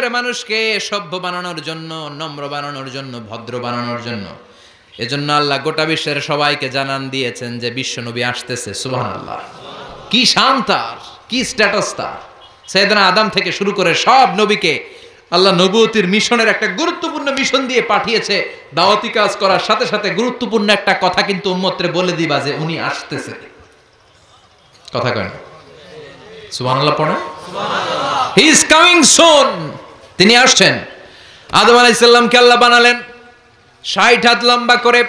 দেশের মানুষকে সভ্য বানানোর জন্য নম্র বানানোর জন্য ভদ্র বানানোর জন্য এজন্য আল্লাহ গোটা বিশ্বের সবাইকে জানান দিয়েছেন যে বিশ্ব নবী আসতেছে সুহান আল্লাহ কি শান তার কি স্ট্যাটাস তার সেদিন আদাম থেকে শুরু করে সব নবীকে আল্লাহ নবতির মিশনের একটা গুরুত্বপূর্ণ মিশন দিয়ে পাঠিয়েছে দাওয়াতি কাজ করার সাথে সাথে গুরুত্বপূর্ণ একটা কথা কিন্তু উম্মত্রে বলে দিবা যে উনি আসতেছে কথা কেন সুবহানাল্লাহ পড়ে হি ইজ কামিং সুন তিনি আসছেন আদম আলাইসাল্লামকে আল্লাহ বানালেন ষাট হাত লম্বা করে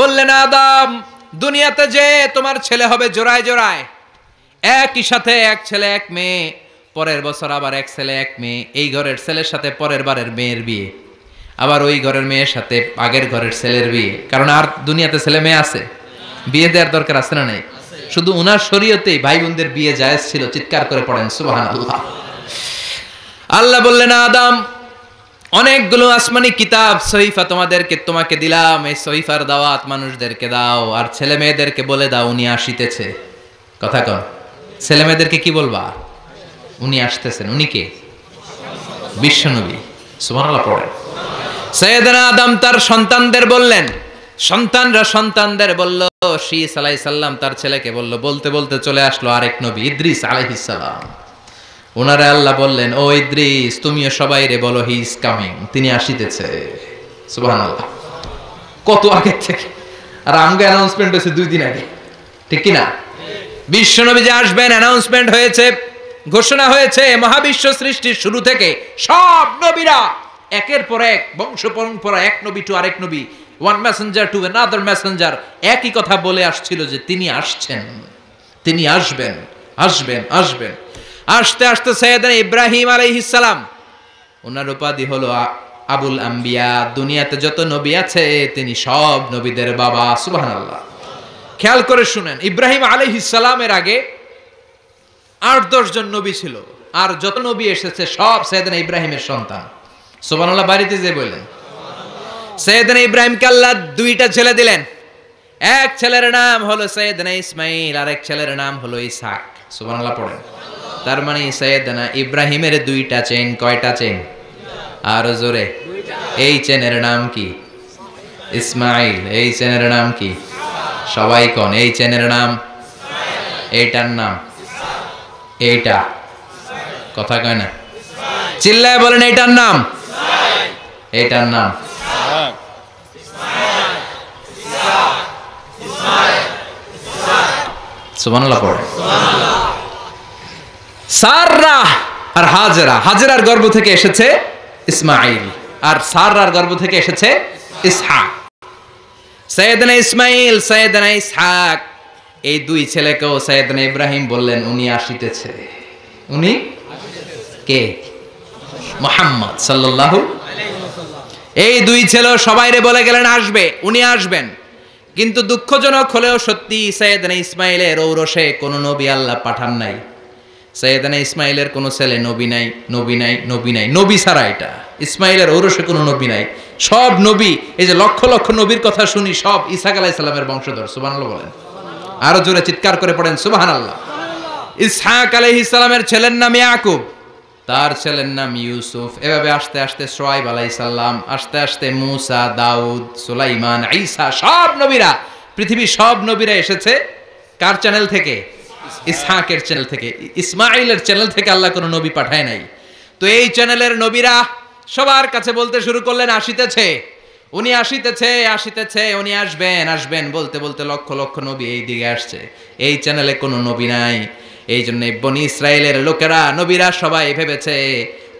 বললেন আদম দুনিয়াতে যে তোমার ছেলে হবে জোড়ায় জোড়ায় একই সাথে এক ছেলে এক মেয়ে পরের বছর আবার এক ছেলে এক মেয়ে এই ঘরের ছেলের সাথে পরের বারের মেয়ের বিয়ে আবার ওই ঘরের মেয়ের সাথে আগের ঘরের ছেলের বিয়ে কারণ আর দুনিয়াতে ছেলে মেয়ে আছে বিয়ে দেওয়ার দরকার আছে না নাই শুধু উনার শরীয়তেই ভাই বোনদের বিয়ে যায় ছিল চিৎকার করে পড়েন সুবাহ আল্লাহ আল্লাহ বললেন আদাম অনেকগুলো আসমানি কিতাব সহিফা তোমাদেরকে তোমাকে দিলাম এই সহিফার দাওয়াত মানুষদেরকে দাও আর ছেলে মেয়েদেরকে বলে দাও উনি আসিতেছে কথা কর ছেলে মেয়েদেরকে কি বলবা উনি আসতেছেন উনি কে বিশ্বনবী সুবহানাল্লাহ পড়েন সৈয়দনা আদম তার সন্তানদের বললেন সন্তানরা সন্তানদের বলল শি সালাই সাল্লাম তার ছেলেকে বলল বলতে বলতে চলে আসলো আরেক নবী ইদ্রিস আলাইহিস সালাম ওনারা আল্লাহ বললেন ও ইদ্রিস তুমিও সবাই রে বলো হি ইজ কামিং তিনি আসিতেছে সুবাহ কত আগের থেকে আর আমাকে অ্যানাউন্সমেন্ট হয়েছে দুই দিন আগে ঠিক কিনা বিশ্বনবী যে আসবেন অ্যানাউন্সমেন্ট হয়েছে ঘোষণা হয়েছে মহাবিশ্ব সৃষ্টির শুরু থেকে সব নবীরা একের পর এক বংশ পরম্পরা এক নবী টু আরেক নবী one messenger to another messenger একই কথা বলে আসছিল যে তিনি আসছেন তিনি আসবেন আসবেন আসবেন আসতে আসতে সৈয়দনা ইব্রাহিম আলাইহিসালাম ওনার উপাধি হলো আবুল আম্বিয়া দুনিয়াতে যত নবী আছে তিনি সব নবীদের বাবা সুবাহ আল্লাহ খেয়াল করে শুনেন ইব্রাহিম আলাইহিসালামের আগে আট জন নবী ছিল আর যত নবী এসেছে সব সৈয়দান ইব্রাহিমের সন্তান সুবাহ বাড়িতে যে বললেন সৈয়দান ইব্রাহিমকে আল্লাহ দুইটা ছেলে দিলেন এক ছেলের নাম হলো সৈয়দনা ইসমাইল আর এক ছেলের নাম হলো ইসাক সুবাহ পড়েন তার মানে সৈয়দনা ইব্রাহিমের দুইটা চেন কয়টা চেন আর জোরে এই চেনের নাম কি ইসমাইল এই চেনের নাম কি সবাই কন এই চেনের নাম এইটার নাম এইটা কথা কয় না চিল্লায় বলেন এইটার নাম এইটার নাম সুবানাল্লাহ লাপড় সাররা আর হাজেরা হাজেরার গর্ভ থেকে এসেছে ইসমাইল আর সাররার গর্ভ থেকে এসেছে ইসহাক সৈয়দনা ইসমাইল সৈয়দনা ইসহাক এই দুই ছেলেকেও সৈয়দনা ইব্রাহিম বললেন উনি আসিতেছে উনি কে মোহাম্মদ সাল্লাল্লাহু এই দুই ছেলে সবাইরে বলে গেলেন আসবে উনি আসবেন কিন্তু দুঃখজনক হলেও সত্যি সৈয়দনা ইসমাইলের ঔরসে কোনো নবী আল্লাহ পাঠান নাই সৈয়দানা ইসমাইলের কোনো ছেলে নবী নাই নবী নাই নবী নাই নবী ছাড়া এটা ইসমাইলের ঔরসে কোনো নবী নাই সব নবী এই যে লক্ষ লক্ষ নবীর কথা শুনি সব ইসাক আলাহ ইসলামের বংশধর সুবাহ বলেন আরো জোরে চিৎকার করে পড়েন সুবাহ আল্লাহ ইসাক আলহ ইসলামের ছেলের নাম ইয়াকুব তার ছেলের নাম ইউসুফ এভাবে আস্তে আস্তে সোয়াইব আলাই সাল্লাম আস্তে আস্তে মুসা দাউদ সুলাইমান আইসা সব নবীরা পৃথিবীর সব নবীরা এসেছে কার চ্যানেল থেকে ইসহাকের চ্যানেল থেকে ইসমাইলের চ্যানেল থেকে আল্লাহ কোনো নবী পাঠায় নাই তো এই চ্যানেলের নবীরা সবার কাছে বলতে শুরু করলেন আসিতেছে উনি আসিতেছে আসিতেছে উনি আসবেন আসবেন বলতে বলতে লক্ষ লক্ষ নবী এই দিকে আসছে এই চ্যানেলে কোনো নবী নাই এই জন্য বনি ইসরায়েলের লোকেরা নবীরা সবাই ভেবেছে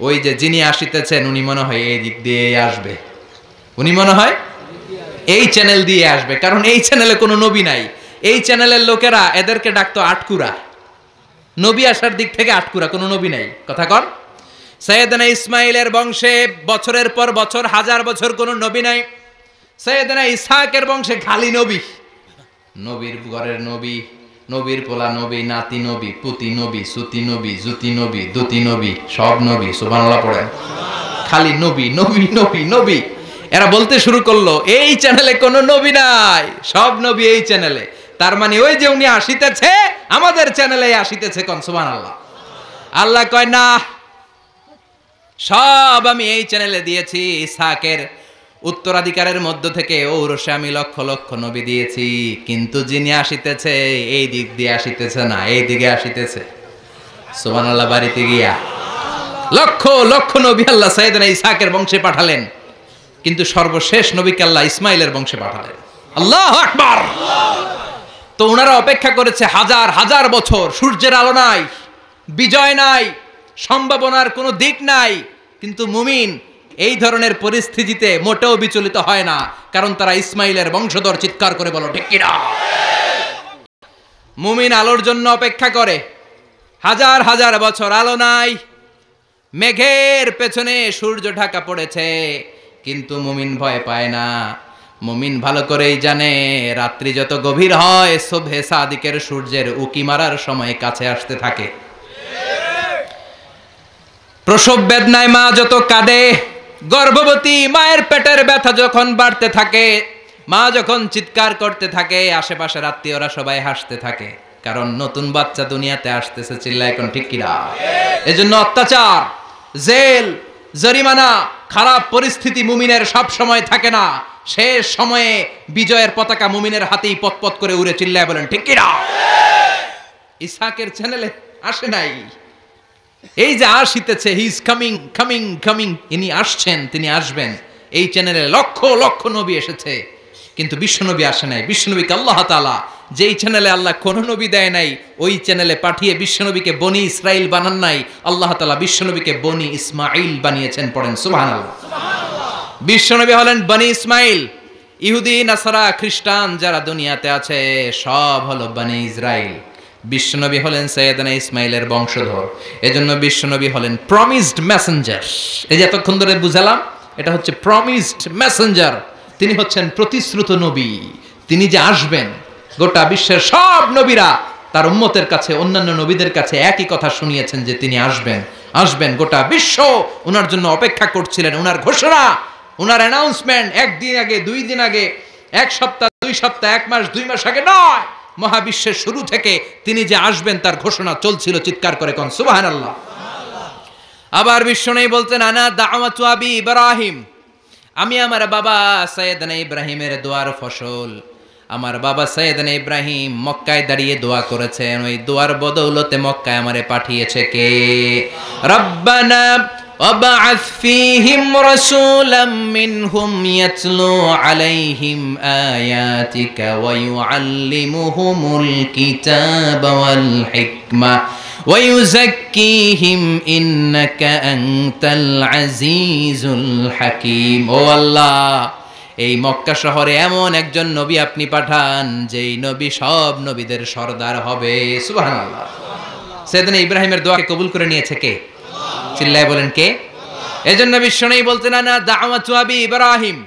ওই যে যিনি আসিতেছেন উনি মনে হয় এই দিক দিয়ে আসবে উনি মনে হয় এই চ্যানেল দিয়ে আসবে কারণ এই চ্যানেলে কোনো নবী নাই এই চ্যানেলের লোকেরা এদেরকে ডাকতো আটকুরা নবী আসার দিক থেকে আটকুরা কোনো নবী নাই কথা কর সৈয়দনা ইসমাইলের বংশে বছরের পর বছর হাজার বছর কোনো নবী নাই সৈয়দনা ইসহাকের বংশে খালি নবী নবীর ঘরের নবী নবীর পোলা নবী নাতি নবী পুতি নবী সুতি নবী জুতি নবী দুতি নবী সব নবী সুবানলা পড়ে খালি নবী নবী নবী নবী এরা বলতে শুরু করলো এই চ্যানেলে কোনো নবী নাই সব নবী এই চ্যানেলে তার মানে ওই যে উনি আসিতেছে আমাদের চ্যানেলে আসিতেছে কনসুমান আল্লাহ আল্লাহ কয় না সব আমি এই চ্যানেলে দিয়েছি ইসাকের উত্তরাধিকারের মধ্য থেকে ঔরসে আমি লক্ষ লক্ষ নবী দিয়েছি কিন্তু যিনি আসিতেছে এই দিক দিয়ে আসিতেছে না এই দিকে আসিতেছে সুমান আল্লাহ বাড়িতে গিয়া লক্ষ লক্ষ নবী আল্লাহ সাইদানা ইসাকের বংশে পাঠালেন কিন্তু সর্বশেষ নবীকে আল্লাহ ইসমাইলের বংশে পাঠালেন আল্লাহ আকবার তো ওনারা অপেক্ষা করেছে হাজার হাজার বছর সূর্যের আলো নাই বিজয় নাই সম্ভাবনার কোনো দিক নাই কিন্তু মুমিন এই ধরনের পরিস্থিতিতে মোটেও বিচলিত হয় না কারণ তারা ইসমাইলের বংশধর চিৎকার করে বলো ঢেকিরা মুমিন আলোর জন্য অপেক্ষা করে হাজার হাজার বছর আলো নাই মেঘের পেছনে সূর্য ঢাকা পড়েছে কিন্তু মুমিন ভয় পায় না মমিন ভালো করেই জানে রাত্রি যত গভীর হয় সোভে সাদিকের সূর্যের উকি মারার সময় কাছে আসতে থাকে প্রসব বেদনায় মা যত কাঁদে গর্ভবতী মায়ের পেটের ব্যথা যখন বাড়তে থাকে মা যখন চিৎকার করতে থাকে আশেপাশে আত্মীয়রা সবাই হাসতে থাকে কারণ নতুন বাচ্চা দুনিয়াতে আসতেছে চিল্লা এখন ঠিক কিনা এজন্য অত্যাচার জেল জরিমানা খারাপ পরিস্থিতি মুমিনের সব সময় থাকে না শেষ সময়ে বিজয়ের পতাকা মুমিনের হাতেই পতপত করে উড়ে চিল্লায় বলেন ঠিক কিনা ইসাকের চ্যানেলে আসে নাই এই যে আসিতেছে he is coming coming coming ইনি আসছেন তিনি আসবেন এই চ্যানেলে লক্ষ লক্ষ নবী এসেছে কিন্তু বিশ্বনবী আসে নাই বিশ্বনবীকে আল্লাহ তালা যেই চ্যানেলে আল্লাহ কোন নবী দেয় নাই ওই চ্যানেলে পাঠিয়ে বিশ্বনবীকে বনি ইসরাইল বানান নাই আল্লাহ তালা বিশ্বনবীকে বনি ইসমাইল বানিয়েছেন পড়েন সুবাহ বিশ্বনবী হলেন বনি ইসমাইল ইহুদি নাসারা খ্রিস্টান যারা দুনিয়াতে আছে সব হলো বনি ইসরাইল বিশ্বনবী হলেন সৈয়দনা ইসমাইলের বংশধর এজন্য বিশ্বনবী হলেন প্রমিসড মেসেঞ্জার এই যে এতক্ষণ ধরে বুঝালাম এটা হচ্ছে প্রমিসড মেসেঞ্জার তিনি হচ্ছেন প্রতিশ্রুত নবী তিনি যে আসবেন গোটা বিশ্বের সব নবীরা তার উম্মতের কাছে অন্যান্য নবীদের কাছে একই কথা শুনিয়েছেন যে তিনি আসবেন আসবেন গোটা বিশ্ব ওনার জন্য অপেক্ষা করছিলেন ওনার ঘোষণা ওনার অ্যানাউন্সমেন্ট একদিন আগে দুই দিন আগে এক সপ্তাহ দুই সপ্তাহ এক মাস দুই মাস আগে নয় মহাবিশ্বের শুরু থেকে তিনি যে আসবেন তার ঘোষণা চলছিল চিৎকার করে কন সুবাহান আল্লাহ আবার বিশ্ব নেই বলতেন আনা দাওয়াতি ইব্রাহিম আমি আমার বাবা সৈয়দনা ইব্রাহিমের দোয়ার ফসল আমার বাবা সৈয়দান ইব্রাহিম মক্কায় দাঁড়িয়ে দোয়া করেছেন ওই দোয়ার বদৌলতে মক্কায় আমারে পাঠিয়েছে কে রব্বানা وبعث فيهم رسولا منهم يتلو عليهم آياتك ويعلمهم الكتاب والحكمة ويزكيهم إنك أنت العزيز الحكيم والله এই মক্কা শহরে এমন একজন নবী আপনি পাঠান যেই নবী সব নবীদের সর্দার হবে সুবাহ সেদিন ইব্রাহিমের দোয়াকে কবুল করে নিয়েছে কে চিল্লায় বলেন কে এজন্য বিশ্ব নেই বলতে না না দাওয়াতুয়াবি ইব্রাহিম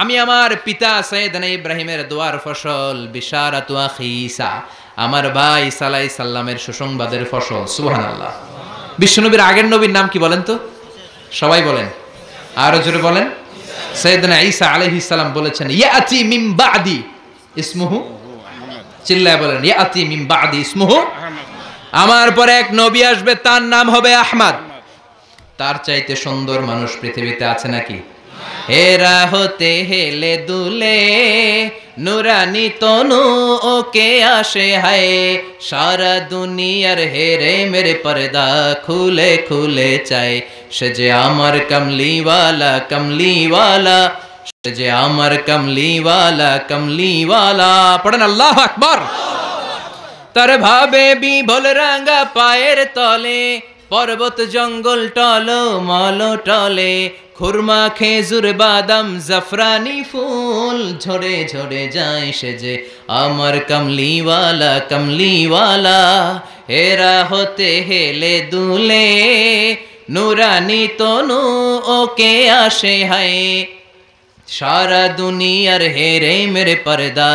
আমি আমার পিতা সৈয়দনা ইব্রাহিমের দোয়ার ফসল বিশারাতুয়া খিসা আমার ভাই সালাই সাল্লামের সুসংবাদের ফসল সুবহানাল্লাহ বিশ্বনবীর আগের নবীর নাম কি বলেন তো সবাই বলেন আরো জোরে বলেন সৈয়দনা ঈসা আলহ ইসালাম বলেছেন ইয়াতি মিম বাদি ইসমুহু চিল্লায় বলেন ইয়াতি মিম বাদি ইসমুহু আমার পরে এক নবী আসবে তার নাম হবে আহমাদ তার চাইতে সুন্দর মানুষ পৃথিবীতে আছে নাকি হেরা হতে হেলে দুলে নুরানি তনু ওকে আসে হায় সারা দুনিয়ার হেরে মেরে পর্দা খুলে খুলে চায় সে যে আমার কমলিওয়ালা কমলিওয়ালা সে যে আমার কমলিওয়ালা কমলিওয়ালা পড়েন আল্লাহ আকবর তার ভাবে বিভোল রাঙ্গা পায়ের তলে পর্বত জঙ্গল টল মল টলে খুরমা খেজুর বাদাম জাফরানি ফুল ঝরে ঝরে যায় সেজে আমার কমলিওয়ালা কমলিওয়ালা হেরা হতে হেলে দুলে নুরানি তনু ওকে আসে হায় সারা দুনিয়ার হেরে মেরে পর্দা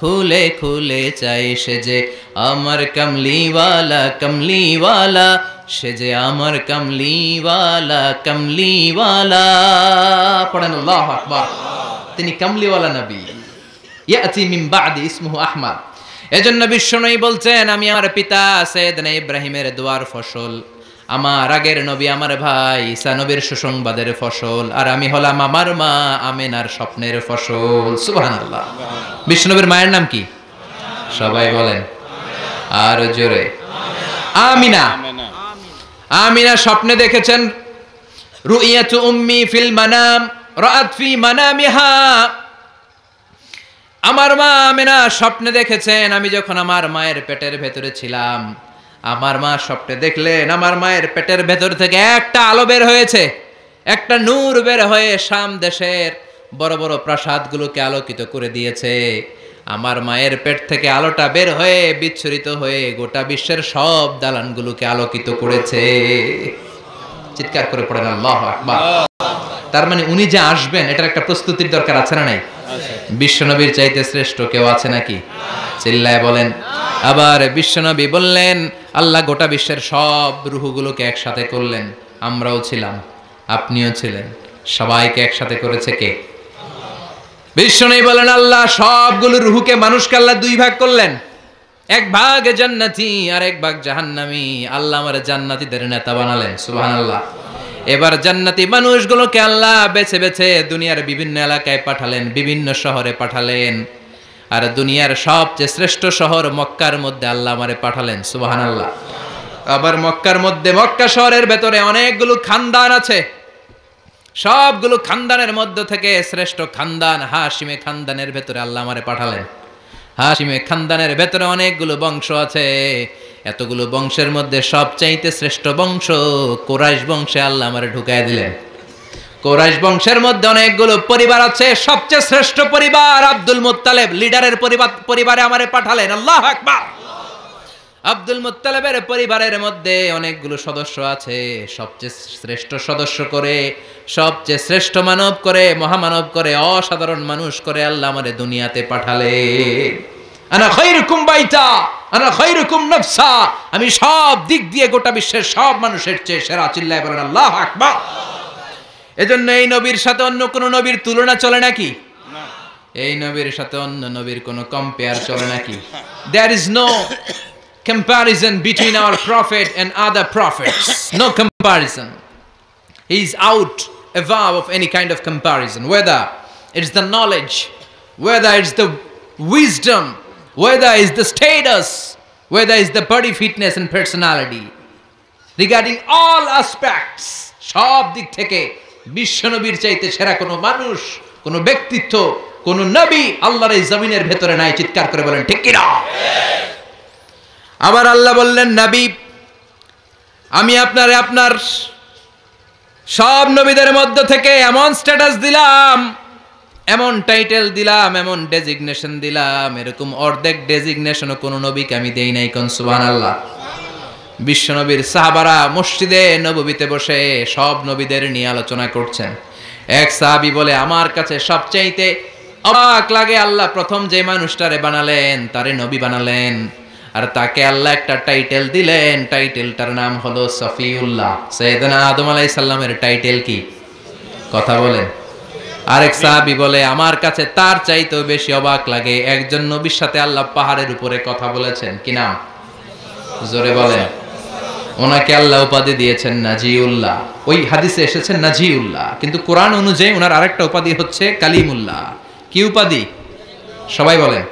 খুলে খুলে চাই সেজে আমার কমলিওয়ালা কমলিওয়ালা সে যে আমার কামলিওয়ালা কামলিওয়ালা পড়েন আল্লাহ আকবার তিনি কামলিওয়ালা নবী ইয়াতি মিন বাদি ইসমুহু আহমদ এজন্য বিশ্বনবী বলছেন আমি আমার পিতা সৈয়দনা ইব্রাহিমের দুয়ার ফসল আমার আগের নবী আমার ভাই ঈসা নবীর সুসংবাদের ফসল আর আমি হলাম আমার মা আমেনার স্বপ্নের ফসল সুবহানাল্লাহ বিষ্ণুনবীর মায়ের নাম কি সবাই বলেন আর জোরে আমিনা আমিনা স্বপ্নে দেখেছেন রুইয়াতু উম্মি ফিল মানাম রাত ফি মানামিহা আমার মা আমিনা স্বপ্নে দেখেছেন আমি যখন আমার মায়ের পেটের ভেতরে ছিলাম আমার মা স্বপ্নে দেখলেন আমার মায়ের পেটের ভেতর থেকে একটা আলো বের হয়েছে একটা নূর বের হয়ে শাম দেশের বড় বড় প্রাসাদগুলোকে আলোকিত করে দিয়েছে আমার মায়ের পেট থেকে আলোটা বের হয়ে বিচ্ছরিত হয়ে গোটা বিশ্বের সব দালানগুলোকে আলোকিত করেছে চিৎকার করে পড়েন আল্লাহ তার মানে উনি যে আসবেন এটার একটা প্রস্তুতির দরকার আছে না নাই বিশ্বনবীর চাইতে শ্রেষ্ঠ কেউ আছে নাকি চিল্লায় বলেন আবার বিশ্বনবী বললেন আল্লাহ গোটা বিশ্বের সব রুহুগুলোকে একসাথে করলেন আমরাও ছিলাম আপনিও ছিলেন সবাইকে একসাথে করেছে কে বিষ্ণনী বলেন আল্লাহ সবগুলো রুহুকে মানুষকে আল্লাহ দুই ভাগ করলেন এক ভাগ জান্নাতি আর এক ভাগ জাহান্নামি আল্লাহ আমার জান্নাতিদের নেতা বানালেন সুহান আল্লাহ এবার জান্নাতি মানুষগুলোকে আল্লাহ বেছে বেছে দুনিয়ার বিভিন্ন এলাকায় পাঠালেন বিভিন্ন শহরে পাঠালেন আর দুনিয়ার সবচেয়ে শ্রেষ্ঠ শহর মক্কার মধ্যে আল্লাহ আমারে পাঠালেন সুবাহান আল্লাহ আবার মক্কার মধ্যে মক্কা শহরের ভেতরে অনেকগুলো খানদান আছে সবগুলো খানদানের মধ্য থেকে শ্রেষ্ঠ খানদান হাসিমে খানদানের ভেতরে আল্লাহ আমারে পাঠালেন হাসিমে খানদানের ভেতরে অনেকগুলো বংশ আছে এতগুলো বংশের মধ্যে সবচাইতে শ্রেষ্ঠ বংশ কোরাইশ বংশে আল্লাহ আমারে ঢুকাই দিলেন কোরাইশ বংশের মধ্যে অনেকগুলো পরিবার আছে সবচেয়ে শ্রেষ্ঠ পরিবার আব্দুল মুত্তালেব লিডারের পরিবার পরিবারে আমারে পাঠালেন আল্লাহ আকবার আব্দুল মুত্তালেবের পরিবারের মধ্যে অনেকগুলো সদস্য আছে সবচেয়ে শ্রেষ্ঠ সদস্য করে সবচেয়ে শ্রেষ্ঠ মানব করে মহামানব করে অসাধারণ মানুষ করে আল্লাহ আমাদের দুনিয়াতে পাঠালে আমি সব দিক দিয়ে গোটা বিশ্বের সব মানুষের চেয়ে সেরা চিল্লাই বলেন আল্লাহ আকবা এজন্য এই নবীর সাথে অন্য কোনো নবীর তুলনা চলে নাকি এই নবীর সাথে অন্য নবীর কোনো কম্পেয়ার চলে নাকি there is no comparison between our prophet and other prophets. No comparison. He is out above of any kind of comparison. Whether it's the knowledge, whether it's the wisdom, whether it's the status, whether it's the body fitness and personality. Regarding all aspects, সব দিক থেকে বিশ্বনবীর চাইতে সেরা কোনো মানুষ কোনো ব্যক্তিত্ব কোনো নবী আল্লাহর এই bhetore ভেতরে chitkar kore করে বলেন ঠিক কিনা আবার আল্লাহ বললেন নাবিব আমি আপনারে আপনার সব নবীদের মধ্য থেকে এমন স্ট্যাটাস দিলাম এমন টাইটেল দিলাম এমন ডেজিগনেশন দিলাম এরকম অর্ধেক ডেজিগনেশনও কোনো নবীকে আমি দেই নাই কোন সুবান আল্লাহ বিশ্বনবীর সাহাবারা মসজিদে নবীতে বসে সব নবীদের নিয়ে আলোচনা করছেন এক সাহাবি বলে আমার কাছে সবচাইতে অবাক লাগে আল্লাহ প্রথম যে মানুষটারে বানালেন তারে নবী বানালেন আর তাকে আল্লাহ একটা টাইটেল দিলেন টাইটেলটার নাম হলো সফিউল্লাহ সৈয়দনা আদম আলাইসাল্লামের টাইটেল কি কথা বলেন আরেক সাহাবি বলে আমার কাছে তার চাইতেও বেশি অবাক লাগে একজন নবীর সাথে আল্লাহ পাহাড়ের উপরে কথা বলেছেন কি নাম জোরে বলেন ওনাকে আল্লাহ উপাধি দিয়েছেন নাজিউল্লাহ ওই হাদিসে এসেছেন নাজিউল্লাহ কিন্তু কোরআন অনুযায়ী ওনার আরেকটা উপাধি হচ্ছে কালিমুল্লাহ কি উপাধি সবাই বলেন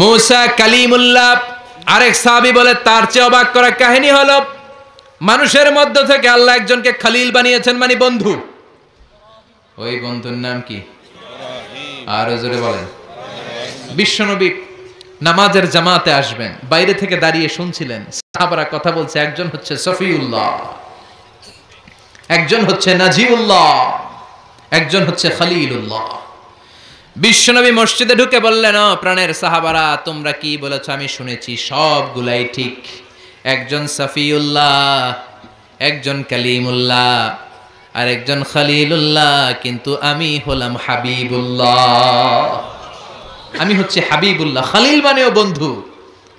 মুসা কালিমুল্লাহ আরেক সাহাবি বলে তার চেয়ে অবাক করা কাহিনী হল মানুষের মধ্য থেকে আল্লাহ একজনকে খালিল বানিয়েছেন মানে বন্ধু ওই বন্ধুর নাম কি আর জোরে বলেন বিশ্বনবী নামাজের জামাতে আসবেন বাইরে থেকে দাঁড়িয়ে শুনছিলেন সাহাবারা কথা বলছে একজন হচ্ছে সফিউল্লাহ একজন হচ্ছে নাজিউল্লাহ একজন হচ্ছে খালিলুল্লাহ বিশ্বনবী মসজিদে ঢুকে বললেন প্রাণের সাহাবারা তোমরা কি বলেছ আমি শুনেছি সবগুলাই ঠিক একজন সাফিউল্লাহ একজন কালিমুল্লাহ আর একজন খালিলুল্লাহ কিন্তু আমি হলাম হাবিবুল্লাহ আমি হচ্ছে হাবিবুল্লাহ খালিল মানেও বন্ধু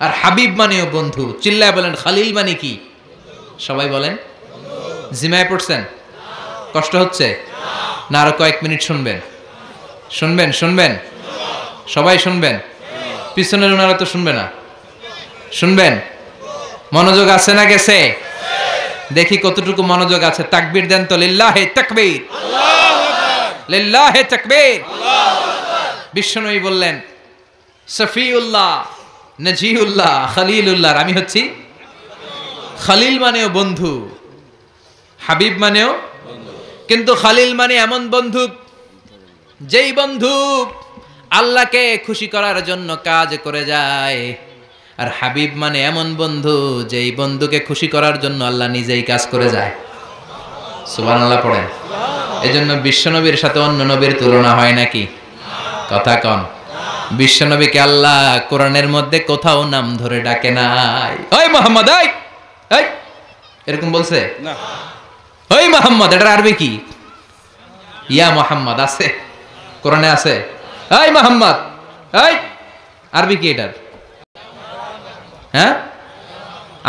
আর হাবিব মানেও বন্ধু চিল্লায় বলেন খালিল মানে কি সবাই বলেন জিমায় পড়ছেন কষ্ট হচ্ছে না আরো কয়েক মিনিট শুনবেন শুনবেন শুনবেন সবাই শুনবেন পিছনের ওনারা তো শুনবে না শুনবেন মনোযোগ আছে না গেছে দেখি কতটুকু মনোযোগ আছে তাকবির দেন তো লিল্লাহে তাকবির লিল্লাহে তাকবির বিশ্বনবী বললেন সফিউল্লাহ নজিউল্লাহ উল্লাহ আমি হচ্ছি খালিল মানেও বন্ধু হাবিব মানেও কিন্তু খালিল মানে এমন বন্ধু যেই বন্ধু আল্লাহকে খুশি করার জন্য কাজ করে যায় আর হাবিব মানে এমন বন্ধু যেই বন্ধুকে খুশি করার জন্য আল্লাহ নিজেই কাজ করে যায় সুবান আল্লাহ পড়ে এই জন্য বিশ্বনবীর সাথে অন্য নবীর তুলনা হয় নাকি কথা কন বিশ্বনবীকে আল্লাহ কোরআনের মধ্যে কোথাও নাম ধরে ডাকে নাই ওই মোহাম্মদ এই এরকম বলছে ওই মোহাম্মদ এটা আরবি কি ইয়া মোহাম্মদ আছে কোরআনে আছে এই মোহাম্মদ এই আরবি কি এটার হ্যাঁ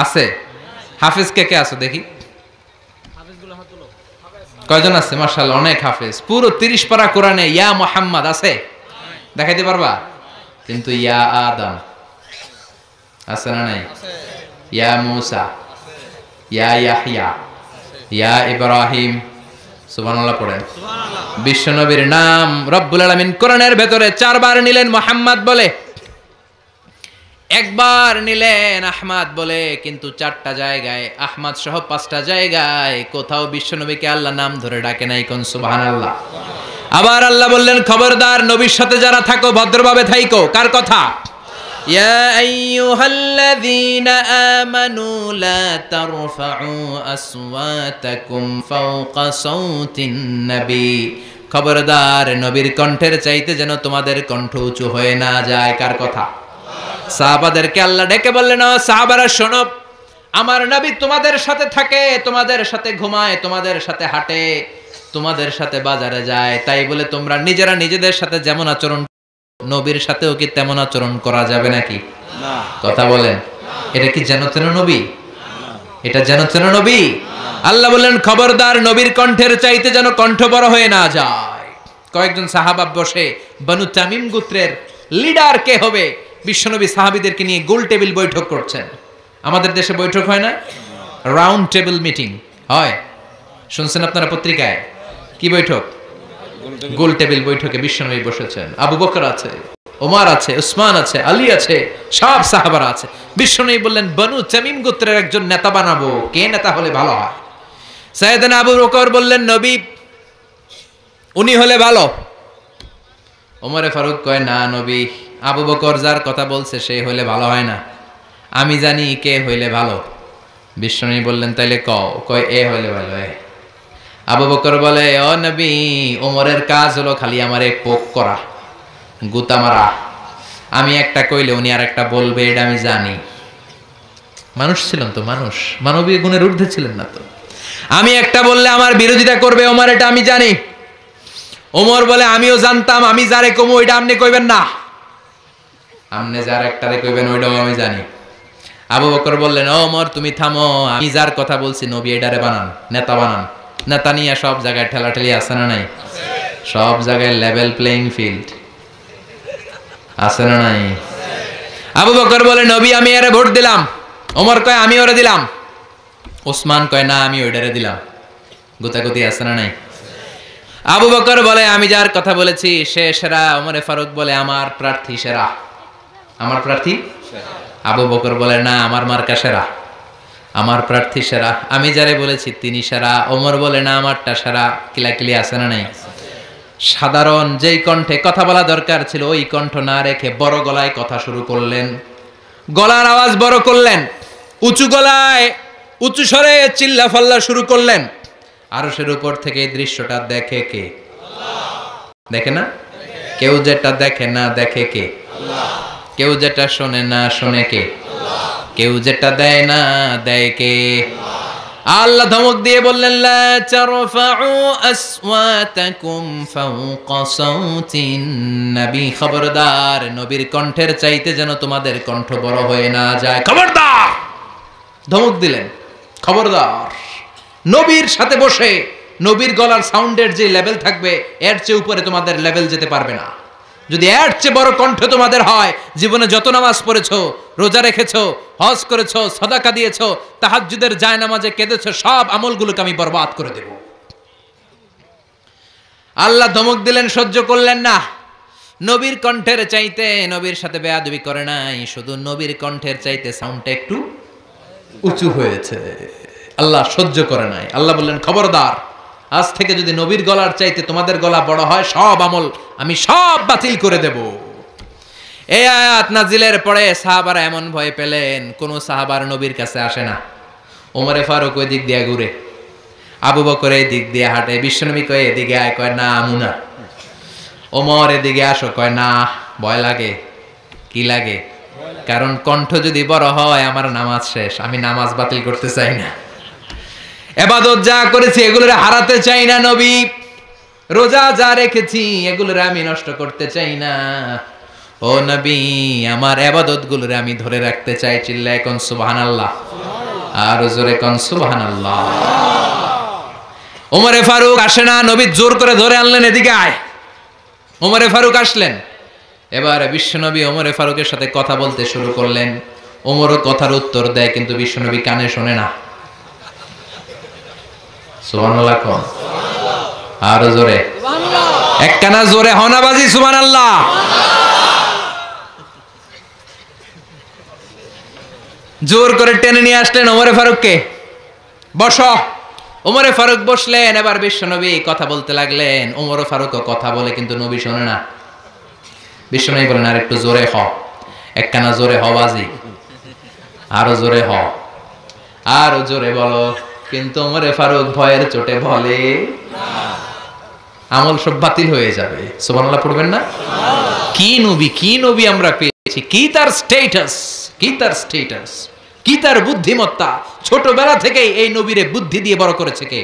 আছে হাফেজ কে কে আছে দেখি কয়জন আছে মার্শাল অনেক হাফেজ পুরো তিরিশ পারা কোরআনে ইয়া মোহাম্মদ আছে দেখাইতে পারবা কিন্তু ইয়া আদম আছে না নাই ইয়া মুসা ইয়া ইয়াহিয়া ইয়া ইব্রাহিম বিশ্বনবীর নাম রব্বুল আলামিন কোরআনের ভেতরে চারবার নিলেন মোহাম্মদ বলে একবার নিলেন আহমাদ বলে কিন্তু চারটা জায়গায় আহমাদ সহ পাঁচটা জায়গায় কোথাও বিশ্বনবীকে আল্লাহ নাম ধরে ডাকে নাই কোন সুবাহান আল্লাহ আবার আল্লাহ বললেন খবরদার নবীর সাথে যারা থাকো ভদ্রভাবে থাইকো কার কথা يا أيها الذين آمنوا لا ترفعوا أصواتكم فوق صوت النبي খবরদার নবীর কণ্ঠের চাইতে যেন তোমাদের কণ্ঠ উঁচু হয়ে না যায় কার কথা সাহাবাদেরকে আল্লাহ ডেকে বললেন সাহাবারা শোনো আমার নবী তোমাদের সাথে থাকে তোমাদের সাথে ঘুমায় তোমাদের সাথে হাঁটে তোমাদের সাথে বাজারে যায় তাই বলে তোমরা নিজেরা নিজেদের সাথে যেমন আচরণ নবীর সাথেও কি তেমন আচরণ করা যাবে নাকি কথা বলেন এটা কি যেন তেন নবী এটা যেন তেন নবী আল্লাহ বললেন খবরদার নবীর কণ্ঠের চাইতে যেন কণ্ঠ বড় হয়ে না যায় কয়েকজন সাহাবাব বসে বনু তামিম গোত্রের লিডার কে হবে বিশ্বনবী সাহাবিদেরকে নিয়ে গোল টেবিল বৈঠক করছেন আমাদের দেশে বৈঠক হয় না রাউন্ড টেবিল মিটিং হয় শুনছেন আপনারা পত্রিকায় কি বৈঠক গোল টেবিল বৈঠকে বিশ্বনবী বসেছেন আবু বকর আছে ওমার আছে উসমান আছে আলী আছে সব সাহাবারা আছে বিশ্বনবী বললেন বনু চামিম গোত্রের একজন নেতা বানাবো কে নেতা হলে ভালো হয় সাইদান আবু বকর বললেন নবী উনি হলে ভালো ওমরে ফারুক কয় না নবী আবু বকর যার কথা বলছে সে হইলে ভালো হয় না আমি জানি কে হইলে ভালো বিশ্বনবী বললেন তাইলে কও কয় এ হইলে ভালো হয় আবু বকর বলে ও নবী ওমরের কাজ হলো খালি আমার এক পোক করা গুতা মারা আমি একটা কইলে উনি আর একটা বলবে এটা আমি জানি মানুষ ছিলেন তো মানুষ মানবীয় গুণের ঊর্ধ্বে ছিলেন না তো আমি একটা বললে আমার বিরোধিতা করবে ওমর এটা আমি জানি ওমর বলে আমিও জানতাম আমি যারে কমু ওইটা আপনি কইবেন না আপনি যার রে কইবেন ওইটাও আমি জানি আবু বকর বললেন ও ওমর তুমি থামো আমি যার কথা বলছি নবী এটারে বানান নেতা বানান নিয়ে সব জায়গায় ঠেলাঠেলি আছে না নাই সব জায়গায় লেভেল প্লেইং ফিল্ড আছে না নাই আবু বকর বলে নবী আমি এরে ভোট দিলাম ওমর কয় আমি ওরে দিলাম ওসমান কয় না আমি ওইটারে দিলাম গোতাগুতি আছে না নাই আবু বকর বলে আমি যার কথা বলেছি সে সেরা ওমরে ফারুক বলে আমার প্রার্থী সেরা আমার প্রার্থী আবু বকর বলে না আমার মার্কা সেরা আমার প্রার্থী সারা আমি যারে বলেছি তিনি সারা ওমর বলে না আমারটা সারা কিলাকিলি আছে না নাই সাধারণ যেই কণ্ঠে কথা বলা দরকার ছিল ওই কণ্ঠ না রেখে বড় গলায় কথা শুরু করলেন গলার আওয়াজ বড় করলেন উঁচু গলায় উঁচু স্বরে চিল্লা ফাল্লা শুরু করলেন আরসের উপর থেকে এই দৃশ্যটা দেখে কে দেখে না কেউ যেটা দেখে না দেখে কে কেউ যেটা শোনে না শোনে কে কেউ যেটা দেয় না দেয় কে আল্লাহ ধমক দিয়ে বললেন লা খবরদার নবীর কণ্ঠের চাইতে যেন তোমাদের কণ্ঠ বড় হয়ে না যায় খবরদার ধমক দিলেন খবরদার নবীর সাথে বসে নবীর গলার সাউন্ডের যে লেভেল থাকবে এর চেয়ে উপরে তোমাদের লেভেল যেতে পারবে না যদি এর চেয়ে বড় কণ্ঠ তোমাদের হয় জীবনে যত নামাজ পড়েছ রোজা রেখেছ হজ করেছ সদাকা দিয়েছ তাহাজুদের যায় নামাজে কেঁদেছ সব আমলগুলোকে আমি বরবাদ করে দেব আল্লাহ ধমক দিলেন সহ্য করলেন না নবীর কণ্ঠের চাইতে নবীর সাথে বেয়াদবি করে নাই শুধু নবীর কণ্ঠের চাইতে সাউন্ডটা একটু উঁচু হয়েছে আল্লাহ সহ্য করে নাই আল্লাহ বললেন খবরদার আজ থেকে যদি নবীর গলার চাইতে তোমাদের গলা বড় হয় সব আমল আমি সব বাতিল করে দেব এই আয়াত নাজিলের পরে সাহাবারা এমন ভয় পেলেন কোন সাহাবার নবীর কাছে আসে না ওমরে ফারুক ওই দিক দিয়ে ঘুরে আবু বকর এই দিক দিয়ে হাঁটে বিশ্বনবী কয়ে এদিকে আয় কয় না আমুনা ওমর এদিকে আসো কয় না ভয় লাগে কি লাগে কারণ কণ্ঠ যদি বড় হয় আমার নামাজ শেষ আমি নামাজ বাতিল করতে চাই না এবাদত যা করেছি এগুলোর হারাতে চাই না নবী রোজা যা রেখেছি এগুলোর আমি নষ্ট করতে চাই না ও নবী আমার আবাদত গুলোর আমি ধরে রাখতে চাই চিল্লা এখন সুবাহান আল্লাহ আর জোরে কন সুবাহান আল্লাহ ওমরে ফারুক আসে না নবী জোর করে ধরে আনলেন এদিকে আয় ওমরে ফারুক আসলেন এবার বিশ্বনবী ওমরে ফারুকের সাথে কথা বলতে শুরু করলেন ওমরও কথার উত্তর দেয় কিন্তু বিশ্বনবী কানে শোনে না কোন জোরে একখানা জোরে হনাবাজি সুবহানাল্লাহ জোর করে টেনে নিয়ে আসলেন ওমরে ফারুককে বস ওমরে ফারুক বসলেন এবার বিশ্বনবী কথা বলতে লাগলেন ওমর ফারুক কথা বলে কিন্তু নবী শোনে না নবী বলেন আর একটু জোরে হ একখানা জোরে হবাজি আরো জোরে হ আরো জোরে বলো কিন্তু ওমরে ফারুক ভয়ের চোটে বলে আমল সব বাতিল হয়ে যাবে সুবহানাল্লাহ পড়বেন না কি নবী কি নবী আমরা পেয়েছি কি তার স্টেটাস কি তার স্টেটাস কি তার বুদ্ধিমত্তা ছোটবেলা থেকে এই নবীরে বুদ্ধি দিয়ে বড় করেছে কে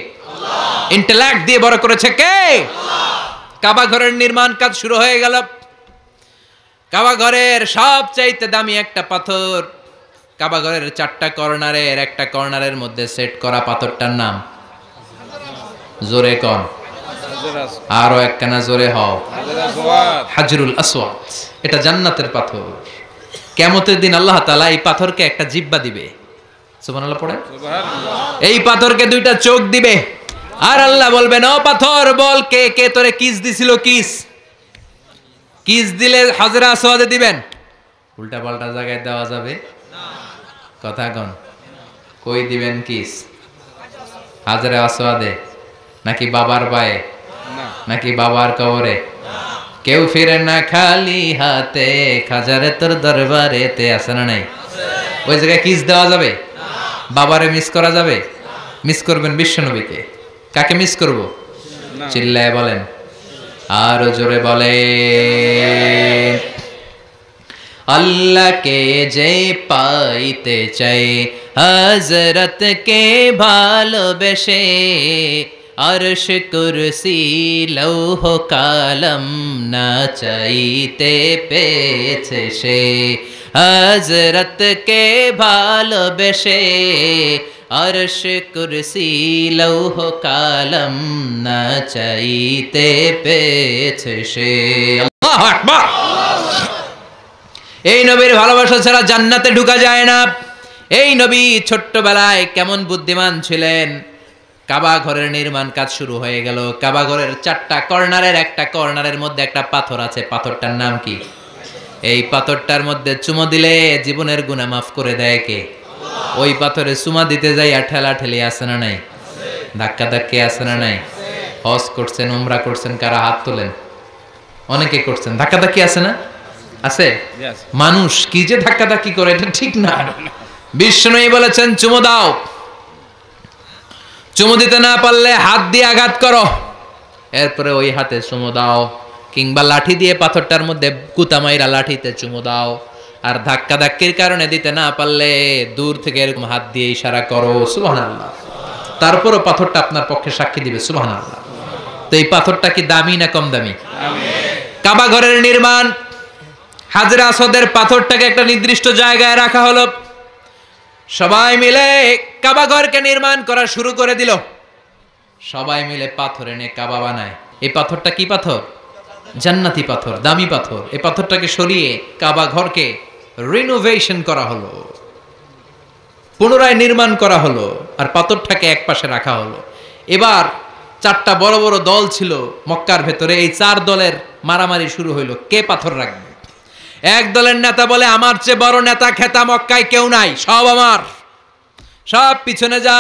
ইন্টেলেক্ট দিয়ে বড় করেছে কে কাবা ঘরের নির্মাণ কাজ শুরু হয়ে গেল কাবা ঘরের সবচাইতে দামি একটা পাথর কাবাঘরের চারটা কর্নারের একটা কর্নারের মধ্যে সেট করা পাথরটার নাম জোরে কন আরো একখানা জোরে হও হাজরুল আসওয়াদ এটা জান্নাতের পাথর কেমতের দিন আল্লাহ তালা এই পাথরকে একটা জিব্বা দিবে এই পাথরকে দুইটা চোখ দিবে আর আল্লাহ বলবেন ও পাথর বল কে কে তোরে কিস দিছিল কিস কিস দিলে হাজরা আসওয়াদে দিবেন উল্টা পাল্টা জায়গায় দেওয়া যাবে কথা কন কই দিবেন কিস হাজারে আসবাদে নাকি বাবার পায়ে নাকি বাবার কবরে কেউ ফিরে না খালি হাতে খাজারে তোর দরবারে তে আসে না নাই ওই জায়গায় কিস দেওয়া যাবে বাবারে মিস করা যাবে মিস করবেন বিশ্বনবীকে কাকে মিস করব চিল্লায় বলেন আরো জোরে বলে আল্লাহকে যে পাইতে চাই হজরতকে ভালোবেসে আরশ কুরসি লৌহ কালম না চাইতে পেয়েছে সে হজরতকে ভালোবেসে আরশ কুরসি লৌহ কালম না চাইতে পেয়েছে সে আল্লাহ আকবার এই নবীর ভালোবাসা ছাড়া জান্নাতে ঢুকা যায় না এই নবী ছোট্টবেলায় কেমন বুদ্ধিমান ছিলেন কাবা ঘরের নির্মাণ কাজ শুরু হয়ে গেল কাবা ঘরের চারটা কর্নারের একটা কর্নারের মধ্যে একটা পাথর আছে পাথরটার নাম কি এই পাথরটার মধ্যে চুমো দিলে জীবনের গুণা মাফ করে দেয় কে ওই পাথরে চুমা দিতে যাই ঠেলা ঠেলি আসে না নাই ধাক্কা ধাক্কি আসে না নাই হজ করছেন উমরা করছেন কারা হাত তোলেন অনেকে করছেন ধাক্কা ধাক্কি আসে না আছে মানুষ কি যে ধাক্কা ধাক্কি করে এটা ঠিক না বিষ্ণু বলেছেন চুমো দাও চুমো দিতে না পারলে হাত দিয়ে আঘাত করো এরপরে ওই হাতে চুমো দাও কিংবা লাঠি দিয়ে পাথরটার মধ্যে কুতামাইরা লাঠিতে চুমো দাও আর ধাক্কা ধাক্কির কারণে দিতে না পারলে দূর থেকে এরকম হাত দিয়ে ইশারা করো সুবাহ আল্লাহ তারপরও পাথরটা আপনার পক্ষে সাক্ষী দিবে সুবাহ আল্লাহ তো এই পাথরটা কি দামি না কম দামি কাবা ঘরের নির্মাণ হাজরা আসদের পাথরটাকে একটা নির্দিষ্ট জায়গায় রাখা হলো সবাই মিলে কাবাঘরকে নির্মাণ করা শুরু করে দিল সবাই মিলে পাথর এনে কাবা বানায় এই পাথরটা কি পাথর জান্নাতি পাথর দামি পাথর এই পাথরটাকে সরিয়ে কাবা ঘরকে রিনোভেশন করা হলো পুনরায় নির্মাণ করা হলো আর পাথরটাকে এক পাশে রাখা হলো এবার চারটা বড় বড় দল ছিল মক্কার ভেতরে এই চার দলের মারামারি শুরু হইলো কে পাথর রাখবে এক দলের নেতা বলে আমার চেয়ে বড় নেতা খেতা মক্কায় কেউ নাই সব আমার সব পিছনে যা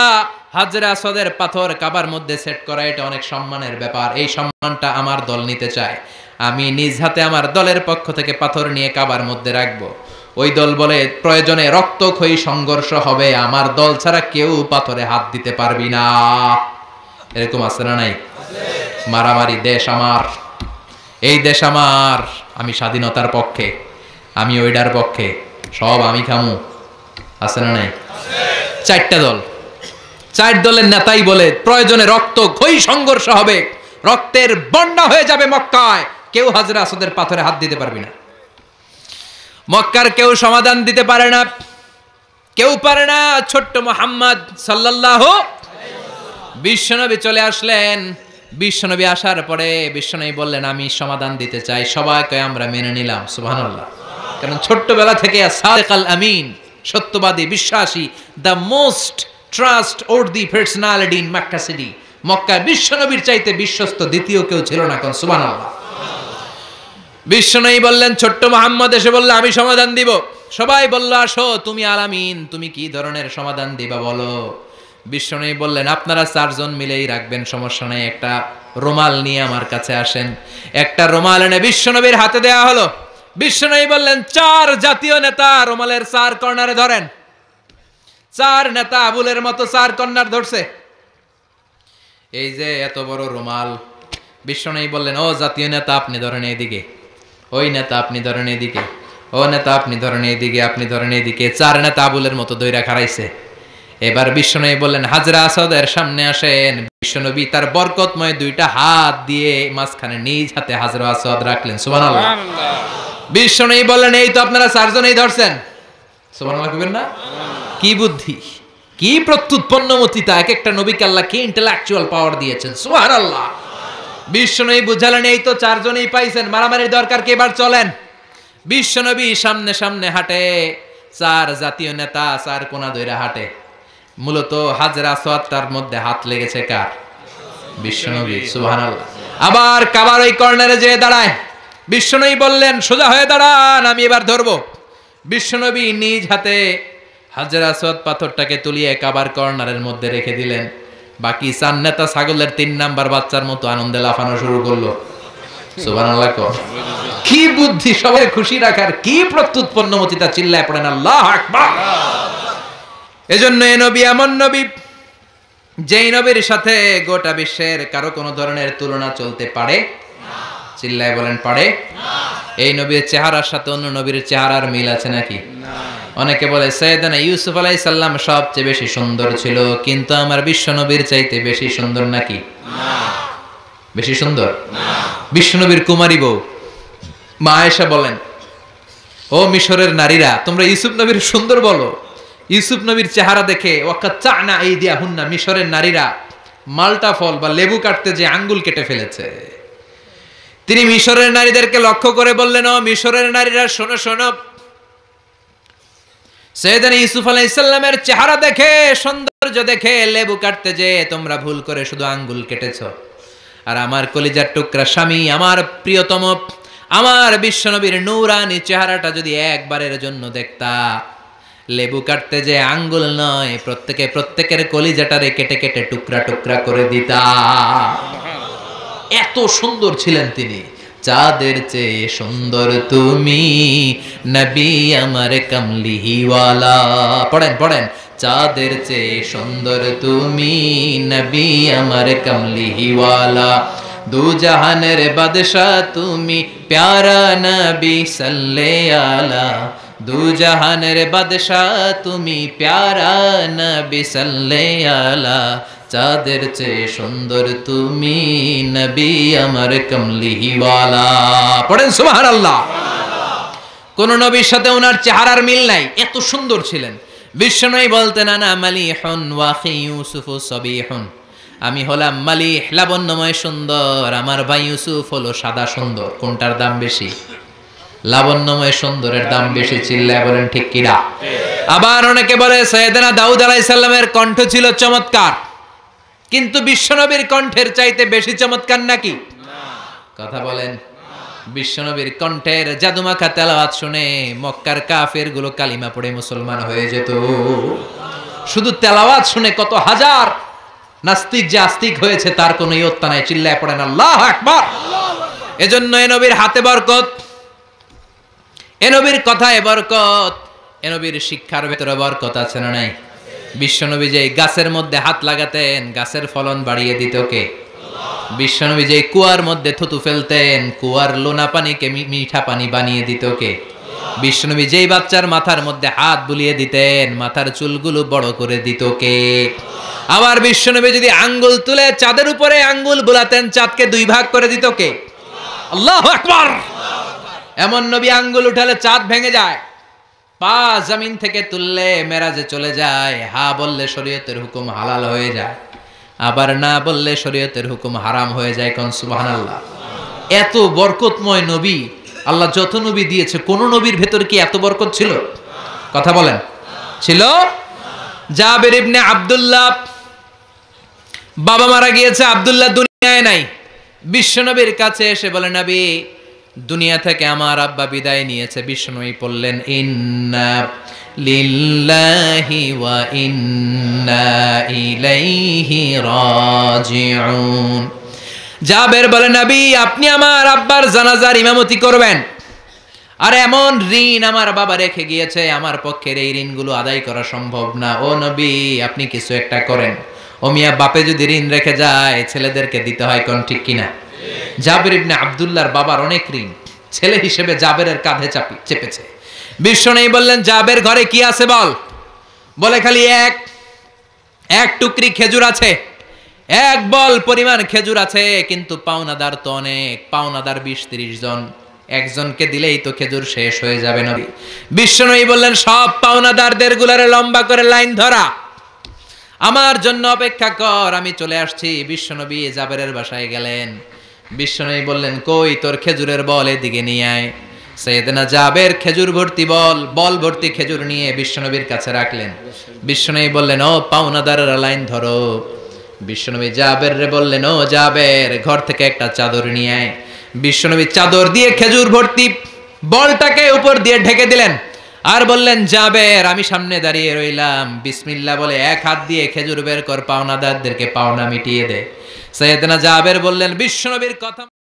হাজরা সদের পাথর কাবার মধ্যে সেট করা এটা অনেক সম্মানের ব্যাপার এই সম্মানটা আমার দল নিতে চায় আমি নিজ হাতে আমার দলের পক্ষ থেকে পাথর নিয়ে কাবার মধ্যে রাখবো ওই দল বলে প্রয়োজনে রক্তক্ষয়ী সংঘর্ষ হবে আমার দল ছাড়া কেউ পাথরে হাত দিতে পারবি না এরকম আছে না নাই মারামারি দেশ আমার এই দেশ আমার আমি স্বাধীনতার পক্ষে আমি ওইডার পক্ষে সব আমি খামু আছে না নাই চারটা দল চার দলের নেতাই বলে প্রয়োজনে রক্ত ঘই সংঘর্ষ হবে রক্তের বন্যা হয়ে যাবে মক্কায় কেউ হাজরা আসদের পাথরে হাত দিতে পারবি না মক্কার কেউ সমাধান দিতে পারে না কেউ পারে না ছোট্ট মোহাম্মদ সাল্লাহ বিশ্বনবী চলে আসলেন বিশ্বনবী আসার পরে বিশ্বনবী বললেন আমি সমাধান দিতে চাই সবাইকে আমরা মেনে নিলাম সুবহানাল্লাহ কারণ ছোট্টবেলা থেকে সাদেকাল আমিন সত্যবাদী বিশ্বাসী the most trust or the personality in Mecca city Mecca বিশ্বনবীর চাইতে বিশ্বস্ত দ্বিতীয় কেউ ছিল না কোন সুবহানাল্লাহ বিশ্বনবী বললেন ছোট্ট মোহাম্মদ এসে বলল আমি সমাধান দিব সবাই বলল আসো তুমি আলামিন তুমি কি ধরনের সমাধান দিবা বলো বিষ্ণু বললেন আপনারা চারজন মিলেই রাখবেন সমস্যা নেই একটা রোমাল নিয়ে আমার কাছে আসেন একটা রোমাল এনে বিশ্বনবীর হাতে দেয়া হলো বিশ্বনবী বললেন চার জাতীয় নেতা রোমালের চার কর্নারে ধরেন চার নেতা আবুলের মতো চার কর্নার ধরছে এই যে এত বড় রোমাল বিশ্বনবী বললেন ও জাতীয় নেতা আপনি ধরেন এইদিকে ওই নেতা আপনি ধরেন এইদিকে ও নেতা আপনি ধরেন এইদিকে আপনি ধরেন এইদিকে চার নেতা আবুলের মতো দৈরা খারাইছে এবার বিশ্বনবী বললেন হাজরা এর সামনে আসেন বিশ্বনবী তার বরকতময় দুইটা হাত দিয়ে মাঝখানে নিজ হাতে হাজরা আসাদ রাখলেন সুমান বিশ্বনবী বললেন এই তো আপনারা চারজন এই ধরছেন না কি বুদ্ধি কি প্রত্যুৎপন্ন মতিতা এক একটা কি ইন্টেলেকচুয়াল পাওয়ার দিয়েছেন সুবহানাল্লাহ বিশ্বনবী বুঝালেন এই তো চারজনেই পাইছেন মারামারির দরকার কে এবার চলেন বিশ্বনবী সামনে সামনে হাঁটে চার জাতীয় নেতা চার কোনা দইরা হাঁটে মূলত হাজরা সোয়াত্তার মধ্যে হাত লেগেছে কার বিশ্বনবী সুবহানাল্লাহ আবার কাবার ওই কর্নারে যেয়ে দাঁড়ায় বিশ্বনবী বললেন সোজা হয়ে দাঁড়ান আমি এবার ধরবো বিশ্বনবী নিজ হাতে হাজরা সোয়াদ পাথরটাকে তুলিয়ে কাবার কর্নারের মধ্যে রেখে দিলেন বাকি চার নেতা ছাগলের তিন নাম্বার বাচ্চার মতো আনন্দে লাফানো শুরু করলো কি বুদ্ধি সবাই খুশি রাখার কি প্রত্যুৎপন্ন মতিতা চিল্লায় পড়েন আল্লাহ আকবার এজন্য এ নবী এমন নবী যেই নবীর সাথে গোটা বিশ্বের কারো কোনো ধরনের তুলনা চলতে পারে চিল্লায় বলেন পারে এই নবীর চেহারার সাথে অন্য নবীর চেহারার মিল আছে নাকি অনেকে বলে সৈয়দানা ইউসুফ আলাই সাল্লাম সবচেয়ে বেশি সুন্দর ছিল কিন্তু আমার বিশ্ব নবীর চাইতে বেশি সুন্দর নাকি বেশি সুন্দর বিশ্ব নবীর কুমারী বউ মা এসে বলেন ও মিশরের নারীরা তোমরা ইউসুফ নবীর সুন্দর বলো ইউসুফ নবীর চেহারা দেখে ওয়াক্কা এই দিয়া হুন্না মিশরের নারীরা মাল্টা ফল বা লেবু কাটতে যে আঙ্গুল কেটে ফেলেছে তিনি মিশরের নারীদেরকে লক্ষ্য করে বললেন ও মিশরের নারীরা শোনো শোনো সৈয়দান ইউসুফ আলাহ ইসাল্লামের চেহারা দেখে সৌন্দর্য দেখে লেবু কাটতে যে তোমরা ভুল করে শুধু আঙ্গুল কেটেছ আর আমার কলিজার টুকরা স্বামী আমার প্রিয়তম আমার বিশ্বনবীর নৌরানি চেহারাটা যদি একবারের জন্য দেখতা লেবু কাটতে যে আঙ্গুল নয় প্রত্যেকে প্রত্যেকের কলিজাটারে কেটে কেটে টুকরা টুকরা করে দিতা এত সুন্দর ছিলেন তিনি চাঁদের চেয়ে সুন্দর তুমি নবী আমার হিওয়ালা পড়েন পড়েন চাঁদের চেয়ে সুন্দর তুমি নবী আমার হিওয়ালা দু জাহানের বাদশাহ তুমি প্যারা নবী সাল্লে আলা দুজাহান রে বাদশাহ তুমি প্যারা নবী সাল্লে আলা চাঁদের চেয়ে সুন্দর তুমি নবী আমার কমলিহিওয়ালা পড়েন সুমাহার আল্লাহ কোন নবীর সাথে ওনার চেহারার মিল নাই এত সুন্দর ছিলেন বিশ্ব বিষ্ণুই বলতেন আনা মালিহন ওয়াকি ইউসুফ সবিহন আমি হলাম মালিহ লাবণ্যময় সুন্দর আমার ভাই ইউসুফ হলো সাদা সুন্দর কোনটার দাম বেশি লাবণ্যময় সুন্দরের দাম বেশি চিল্লায় বলেন ঠিক কিনা আবার অনেকে বলে সৈয়দনা দাউদ আলাইসাল্লামের কণ্ঠ ছিল চমৎকার কিন্তু বিশ্বনবীর কণ্ঠের চাইতে বেশি চমৎকার নাকি কথা বলেন বিশ্বনবীর কণ্ঠের জাদুমাখা তেলাওয়াত শুনে মক্কার কাফের গুলো কালিমা পড়ে মুসলমান হয়ে যেত শুধু তেলাওয়াত শুনে কত হাজার নাস্তিক যে আস্তিক হয়েছে তার কোনো ইয়ত্তা নাই চিল্লায় পড়েন আল্লাহ একবার এজন্য এ নবীর হাতে বরকত এনবীর কথায় বরকত এনবীর শিক্ষার ভেতরে বরকত আছে না নাই বিশ্বনবী যে গাছের মধ্যে হাত লাগাতেন গাছের ফলন বাড়িয়ে দিত কে বিশ্বনবী যে কুয়ার মধ্যে থুতু ফেলতেন কুয়ার লোনা পানিকে মিঠা পানি বানিয়ে দিত কে বিষ্ণনবী যেই বাচ্চার মাথার মধ্যে হাত বুলিয়ে দিতেন মাথার চুলগুলো বড় করে দিত কে আবার বিশ্বনবী যদি আঙ্গুল তুলে চাঁদের উপরে আঙ্গুল বুলাতেন চাঁদকে দুই ভাগ করে দিত কে আল্লাহ আকবার এমন নবী আঙ্গুল উঠালে চাঁদ ভেঙে যায় পা জমিন থেকে তুললে মেরাজে চলে যায় হা বললে শরীয়তের হুকুম হালাল হয়ে যায় আবার না বললে শরীয়তের হুকুম হারাম হয়ে যায় কোন সুবাহান আল্লাহ এত বরকতময় নবী আল্লাহ যত নবী দিয়েছে কোন নবীর ভেতর কি এত বরকত ছিল কথা বলেন ছিল জাবের ইবনে আবদুল্লাহ বাবা মারা গিয়েছে আবদুল্লাহ দুনিয়ায় নাই বিশ্বনবীর কাছে এসে বলে নবী দুনিয়া থেকে আমার আব্বা বিদায় নিয়েছে বিষ্ণুই পড়লেন ইন্না লিল্লাহি ওয়া ইন্না ইলাইহি রাজিউন জাবের বলে নবী আপনি আমার আব্বার জানাজার ইমামতি করবেন আর এমন ঋণ আমার বাবা রেখে গিয়েছে আমার পক্ষের এই ঋণগুলো আদায় করা সম্ভব না ও নবী আপনি কিছু একটা করেন ও মিয়া বাপে যদি ঋণ রেখে যায় ছেলেদেরকে দিতে হয় কোন ঠিক কিনা জাবির ইবনে আবদুল্লাহর বাবার অনেক ঋণ ছেলে হিসেবে জাবেরের কাঁধে চাপি চেপেছে বিশ্ব নেই বললেন জাবের ঘরে কি আছে বল বলে খালি এক এক টুকরি খেজুর আছে এক বল পরিমাণ খেজুর আছে কিন্তু পাওনাদার তো অনেক পাওনাদার বিশ ত্রিশ জন একজনকে দিলেই তো খেজুর শেষ হয়ে যাবে নবী বিশ্বনবী বললেন সব পাওনাদারদের গুলারে লম্বা করে লাইন ধরা আমার জন্য অপেক্ষা কর আমি চলে আসছি বিশ্ব নবী জাবেরের বাসায় গেলেন বিষ্ণনবী বললেন কই তোর খেজুরের বল এদিকে নিয়ে আয় সৈয়দনা জাবের খেজুর ভর্তি বল বল ভর্তি খেজুর নিয়ে বিশ্বনবীর কাছে রাখলেন বিশ্বনবী বললেন ও পাওনাদারের লাইন ধরো বিশ্বনবী জাবের রে বললেন ও জাবের ঘর থেকে একটা চাদর নিয়ে আয় বিশ্বনবী চাদর দিয়ে খেজুর ভর্তি বলটাকে উপর দিয়ে ঢেকে দিলেন আর বললেন জাবের আমি সামনে দাঁড়িয়ে রইলাম বিসমিল্লা বলে এক হাত দিয়ে খেজুর বের কর পাওনাদারদেরকে পাওনা মিটিয়ে দে সৈয়দনা জাবের বললেন বিশ্বনবীর কথা